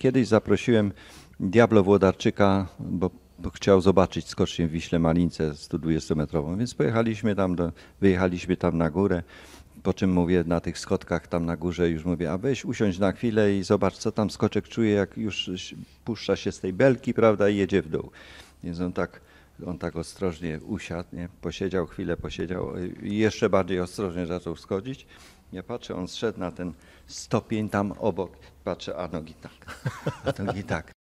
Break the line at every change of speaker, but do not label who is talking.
Kiedyś zaprosiłem Diablo Włodarczyka, bo chciał zobaczyć skocznię w Wiśle Malince 120-metrową, więc pojechaliśmy tam, do, wyjechaliśmy tam na górę. Po czym mówię na tych skotkach tam na górze, już mówię, a weź usiądź na chwilę i zobacz, co tam skoczek czuje, jak już puszcza się z tej belki, prawda, i jedzie w dół. Więc on tak, on tak ostrożnie usiadł, nie? posiedział chwilę, posiedział i jeszcze bardziej ostrożnie zaczął schodzić. Ja patrzę, on zszedł na ten stopień tam obok, patrzę, a nogi tak, a nogi tak.